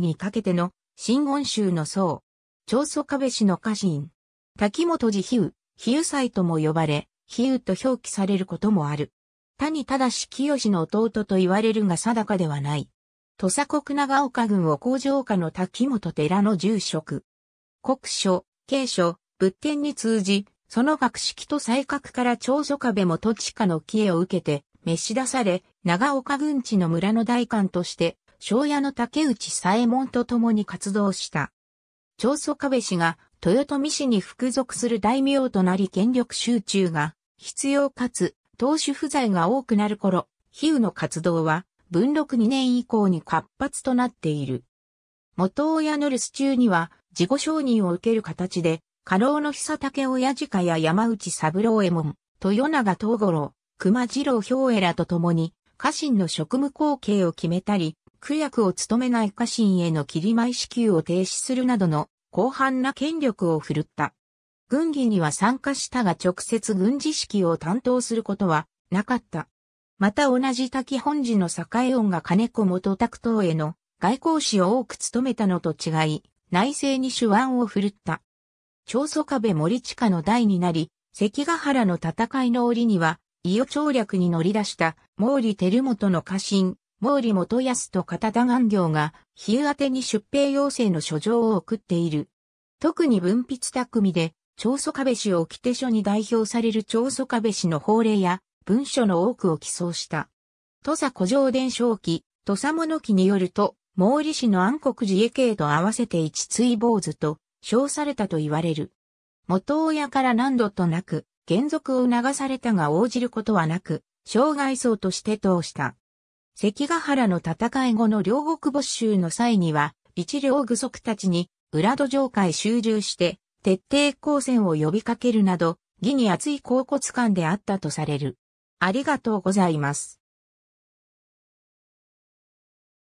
にかけての、新言宗の僧。長祖壁氏の家臣。滝本寺比喩、比喩祭とも呼ばれ、比喩と表記されることもある。谷し、清の弟と言われるが定かではない。土佐国長岡郡を工場家の滝本寺の住職。国書、経書、仏典に通じ、その学識と才覚から長祖壁も土地下の帰依を受けて、召し出され、長岡郡地の村の代官として、庄屋の竹内左衛門と共に活動した。長宗我部氏が豊臣氏に服属する大名となり権力集中が必要かつ当主不在が多くなる頃、比喩の活動は文禄2年以降に活発となっている。元親の留守中には自己承認を受ける形で、家老の久竹親父家や山内三郎衛門、豊永東五郎、熊次郎兵衛らと共に家臣の職務後継を決めたり、区役を務めない家臣への切り前支給を停止するなどの広範な権力を振るった。軍議には参加したが直接軍事指揮を担当することはなかった。また同じ滝本寺の栄音が金子元拓等への外交士を多く務めたのと違い、内政に手腕を振るった。長宗壁森近の代になり、関ヶ原の戦いの折には、伊予長略に乗り出した毛利輝元の家臣、毛利元康と片田願行が、比喩宛てに出兵要請の書状を送っている。特に文筆匠で、長祖壁氏を起手書に代表される長祖壁氏の法令や文書の多くを寄贈した。土佐古城伝承記、土佐物記によると、毛利氏の暗黒寺衛系と合わせて一追坊主と称されたと言われる。元親から何度となく、原族を流されたが応じることはなく、障害層として通した。関ヶ原の戦い後の両国没収の際には、一両具足たちに、裏土城下へ集中して、徹底抗戦を呼びかけるなど、義に厚い甲骨感であったとされる。ありがとうございます。